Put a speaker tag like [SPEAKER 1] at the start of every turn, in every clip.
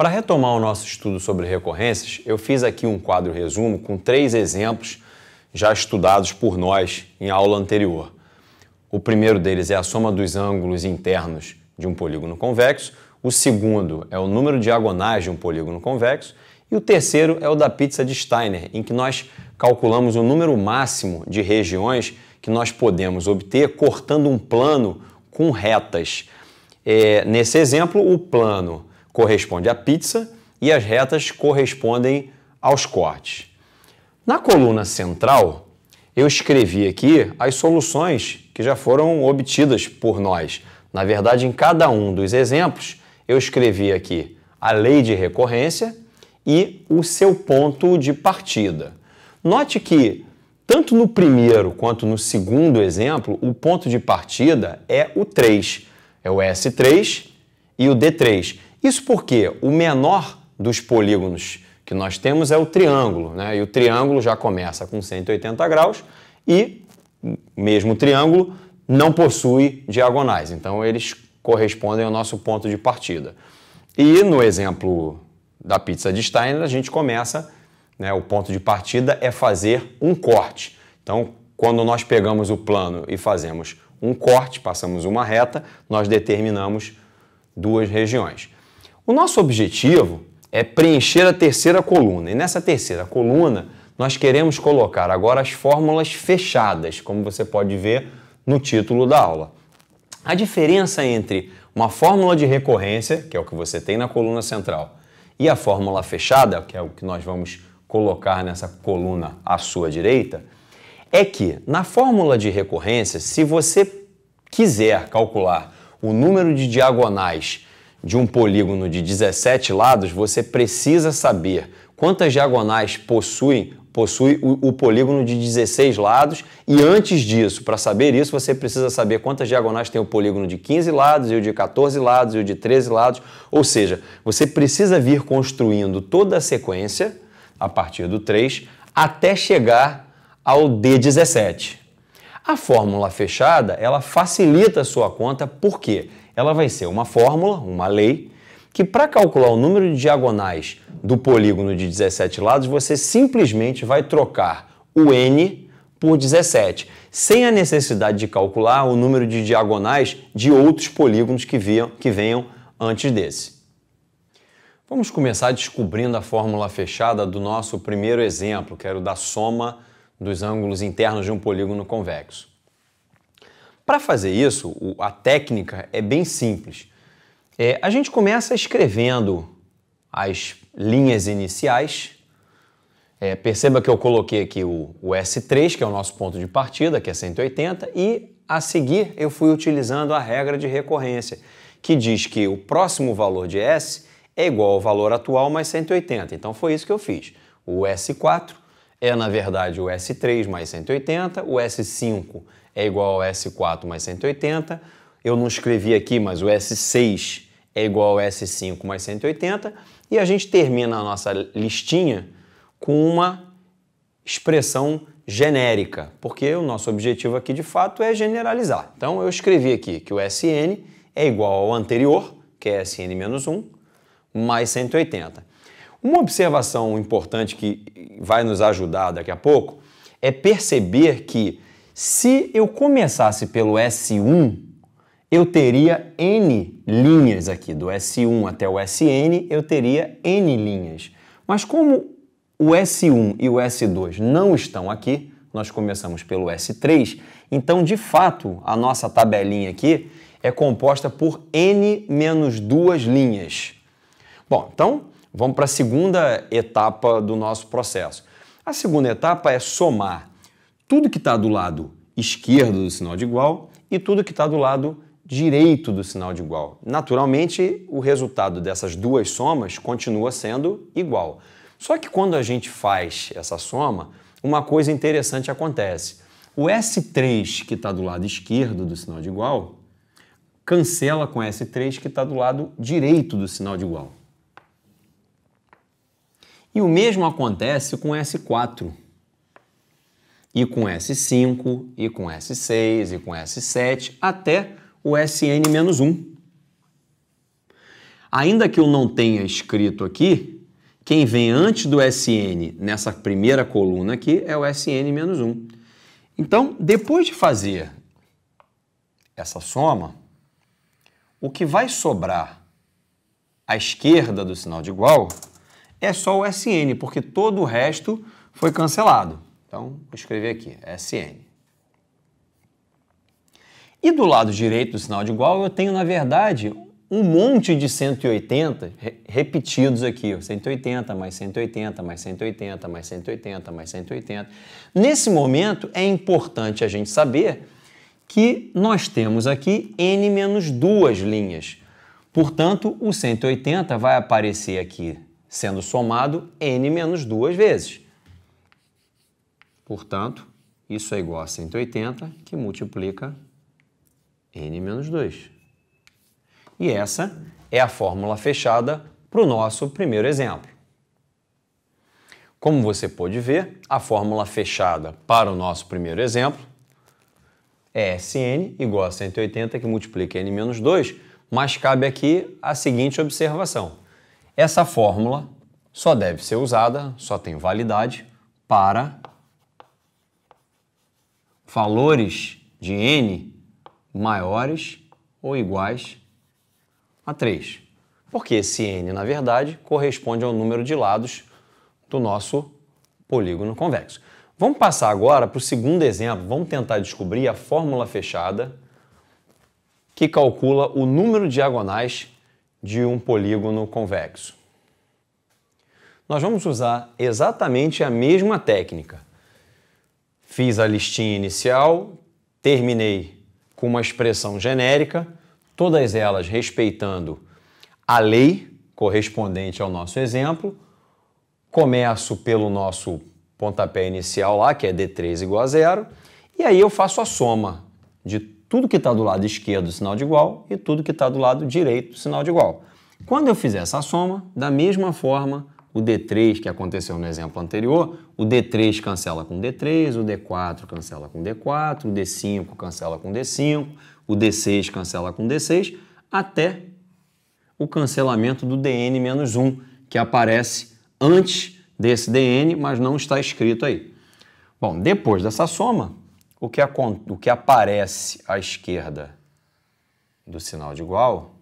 [SPEAKER 1] Para retomar o nosso estudo sobre recorrências, eu fiz aqui um quadro resumo com três exemplos já estudados por nós em aula anterior. O primeiro deles é a soma dos ângulos internos de um polígono convexo, o segundo é o número de diagonais de um polígono convexo e o terceiro é o da pizza de Steiner, em que nós calculamos o número máximo de regiões que nós podemos obter cortando um plano com retas. É, nesse exemplo, o plano corresponde à pizza e as retas correspondem aos cortes. Na coluna central, eu escrevi aqui as soluções que já foram obtidas por nós. Na verdade, em cada um dos exemplos, eu escrevi aqui a lei de recorrência e o seu ponto de partida. Note que, tanto no primeiro quanto no segundo exemplo, o ponto de partida é o 3, é o S3 e o D3. Isso porque o menor dos polígonos que nós temos é o triângulo, né? e o triângulo já começa com 180 graus e, mesmo triângulo, não possui diagonais, então eles correspondem ao nosso ponto de partida. E no exemplo da pizza de Steiner, a gente começa, né, o ponto de partida é fazer um corte. Então, quando nós pegamos o plano e fazemos um corte, passamos uma reta, nós determinamos duas regiões. O nosso objetivo é preencher a terceira coluna. E nessa terceira coluna, nós queremos colocar agora as fórmulas fechadas, como você pode ver no título da aula. A diferença entre uma fórmula de recorrência, que é o que você tem na coluna central, e a fórmula fechada, que é o que nós vamos colocar nessa coluna à sua direita, é que na fórmula de recorrência, se você quiser calcular o número de diagonais de um polígono de 17 lados, você precisa saber quantas diagonais possui o, o, polígono de 16 lados e antes disso, para saber isso, você precisa saber quantas diagonais tem o polígono de 15 lados e o de 14 lados e o de 13 lados, ou seja, você precisa vir construindo toda a sequência a partir do 3 até chegar ao D17. A fórmula fechada, ela facilita a sua conta, por quê? ela vai ser uma fórmula, uma lei, que para calcular o número de diagonais do polígono de 17 lados, você simplesmente vai trocar o n por 17, sem a necessidade de calcular o número de diagonais de outros polígonos que, viam, que venham antes desse. Vamos começar descobrindo a fórmula fechada do nosso primeiro exemplo, que era o da soma dos ângulos internos de um polígono convexo. Para fazer isso, a técnica é bem simples. É, a gente começa escrevendo as linhas iniciais. É, perceba que eu coloquei aqui o, o, S3, que é o nosso ponto de partida, que é 180, e a seguir eu fui utilizando a regra de recorrência, que diz que o próximo valor de S é igual ao valor atual mais 180. Então foi isso que eu fiz. O S4 é, na verdade, o S3 mais 180, o S5 é igual ao S4 mais 180, eu não escrevi aqui, mas o S6 é igual ao S5 mais 180, e a gente termina a nossa listinha com uma expressão genérica, porque o nosso objetivo aqui de fato é generalizar. Então eu escrevi aqui que o SN é igual ao anterior, que é SN menos 1, mais 180. Uma observação importante que vai nos ajudar daqui a pouco é perceber que se eu começasse pelo S1, eu teria N linhas aqui, do S1 até o SN, eu teria N linhas. Mas como o S1 e o S2 não estão aqui, nós começamos pelo S3, então de fato a nossa tabelinha aqui é composta por N menos duas linhas. Bom, então Vamos para a segunda etapa do nosso processo. A segunda etapa é somar tudo que está do lado esquerdo do sinal de igual e tudo que está do lado direito do sinal de igual. Naturalmente, o resultado dessas duas somas continua sendo igual. Só que quando a gente faz essa soma, uma coisa interessante acontece. O S3 que está do lado esquerdo do sinal de igual cancela com S3 que está do lado direito do sinal de igual. E o mesmo acontece com S4, e com S5, e com S6, e com S7, até o SN-1. Ainda que eu não tenha escrito aqui, quem vem antes do SN nessa primeira coluna aqui é o SN-1. Então, depois de fazer essa soma, o que vai sobrar à esquerda do sinal de igual é só o SN, porque todo o resto foi cancelado. Então, vou escrever aqui, SN. E do lado direito do sinal de igual, eu tenho, na verdade, um monte de 180 re repetidos aqui. Ó, 180, mais 180, mais 180, mais 180, mais 180. Nesse momento, é importante a gente saber que nós temos aqui n menos duas linhas. Portanto, o 180 vai aparecer aqui sendo somado n menos duas vezes. Portanto, isso é igual a 180, que multiplica n menos 2. E essa é a fórmula fechada para o nosso primeiro exemplo. Como você pode ver, a fórmula fechada para o nosso primeiro exemplo é Sn igual a 180 que multiplica n menos 2, mas cabe aqui a seguinte observação. Essa fórmula só deve ser usada, só tem validade para valores de n maiores ou iguais a 3. Porque esse n, na verdade, corresponde ao número de lados do nosso polígono convexo. Vamos passar agora para o segundo exemplo. Vamos tentar descobrir a fórmula fechada que calcula o número de diagonais de um polígono convexo. Nós vamos usar exatamente a mesma técnica. Fiz a listinha inicial, terminei com uma expressão genérica, todas elas respeitando a lei correspondente ao nosso exemplo. Começo pelo nosso pontapé inicial lá, que é D3 igual a zero, e aí eu faço a soma de tudo que está do lado esquerdo, sinal de igual, e tudo que está do lado direito, sinal de igual. Quando eu fizer essa soma, da mesma forma, o D3 que aconteceu no exemplo anterior, o D3 cancela com D3, o D4 cancela com D4, o D5 cancela com D5, o D6 cancela com D6, até o cancelamento do Dn-1, que aparece antes desse Dn, mas não está escrito aí. Bom, depois dessa soma, o que, o que aparece à esquerda do sinal de igual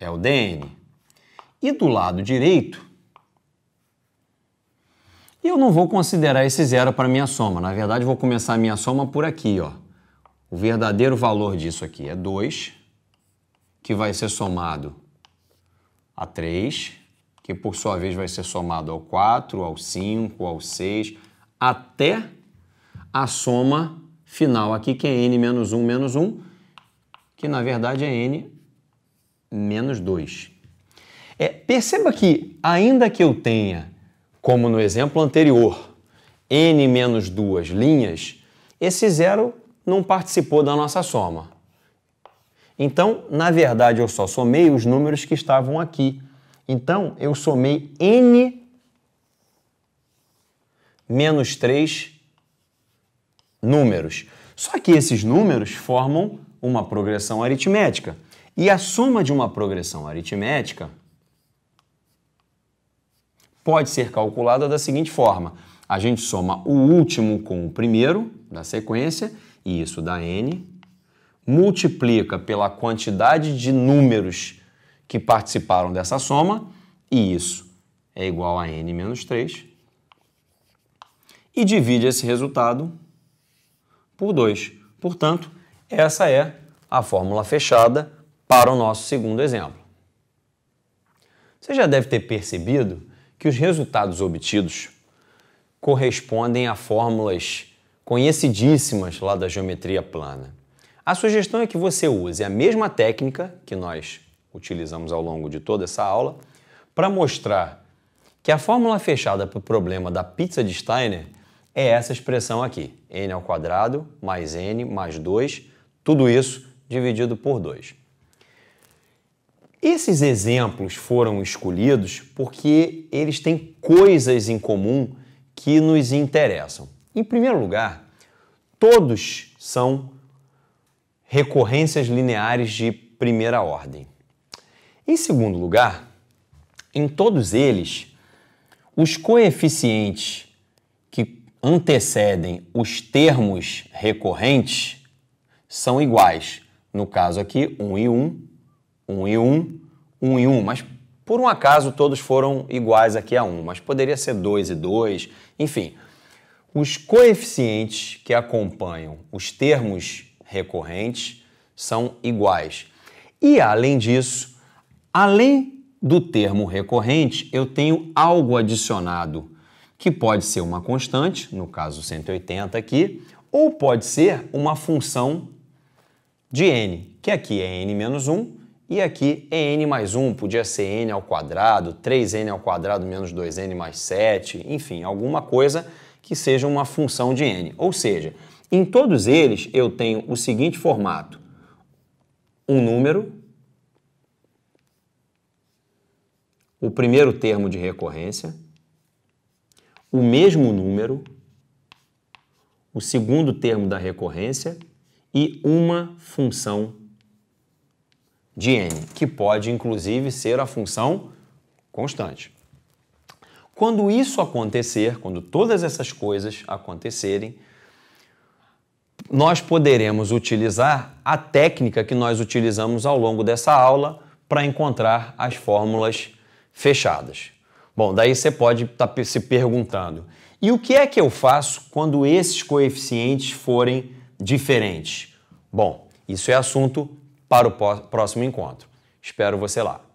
[SPEAKER 1] é o dn. E do lado direito, eu não vou considerar esse zero para minha soma. Na verdade, vou começar a minha soma por aqui. Ó. O verdadeiro valor disso aqui é 2, que vai ser somado a 3 que por sua vez vai ser somado ao 4, ao 5, ao 6, até a soma final aqui, que é n menos 1 menos 1, que na verdade é n menos 2. É, perceba que, ainda que eu tenha, como no exemplo anterior, n menos 2 linhas, esse zero não participou da nossa soma. Então, na verdade, eu só somei os números que estavam aqui então, eu somei n menos 3 números. Só que esses números formam uma progressão aritmética. E a soma de uma progressão aritmética pode ser calculada da seguinte forma: a gente soma o último com o primeiro da sequência, e isso dá n, multiplica pela quantidade de números que participaram dessa soma, e isso é igual a n menos 3, e divide esse resultado por 2. Portanto, essa é a fórmula fechada para o nosso segundo exemplo. Você já deve ter percebido que os resultados obtidos correspondem a fórmulas conhecidíssimas lá da geometria plana. A sugestão é que você use a mesma técnica que nós utilizamos ao longo de toda essa aula, para mostrar que a fórmula fechada para o problema da pizza de Steiner é essa expressão aqui, n ao quadrado mais n mais 2, tudo isso dividido por 2. Esses exemplos foram escolhidos porque eles têm coisas em comum que nos interessam. Em primeiro lugar, todos são recorrências lineares de primeira ordem. Em segundo lugar, em todos eles, os coeficientes que antecedem os termos recorrentes são iguais. No caso aqui, 1 e 1, 1 e 1, 1 e 1, mas por um acaso todos foram iguais aqui a 1, mas poderia ser 2 e 2, enfim. Os coeficientes que acompanham os termos recorrentes são iguais. E além disso, Além do termo recorrente, eu tenho algo adicionado, que pode ser uma constante, no caso 180 aqui, ou pode ser uma função de n, que aqui é n menos 1 e aqui é n mais 1, podia ser n ao quadrado, 3n ao quadrado menos 2n mais 7, enfim, alguma coisa que seja uma função de n. Ou seja, em todos eles eu tenho o seguinte formato, um número o primeiro termo de recorrência, o mesmo número, o segundo termo da recorrência e uma função de n, que pode inclusive ser a função constante. Quando isso acontecer, quando todas essas coisas acontecerem, nós poderemos utilizar a técnica que nós utilizamos ao longo dessa aula para encontrar as fórmulas fechadas. Bom, daí você pode estar tá se perguntando: e o que é que eu faço quando esses coeficientes forem diferentes? Bom, isso é assunto para o próximo encontro. Espero você lá.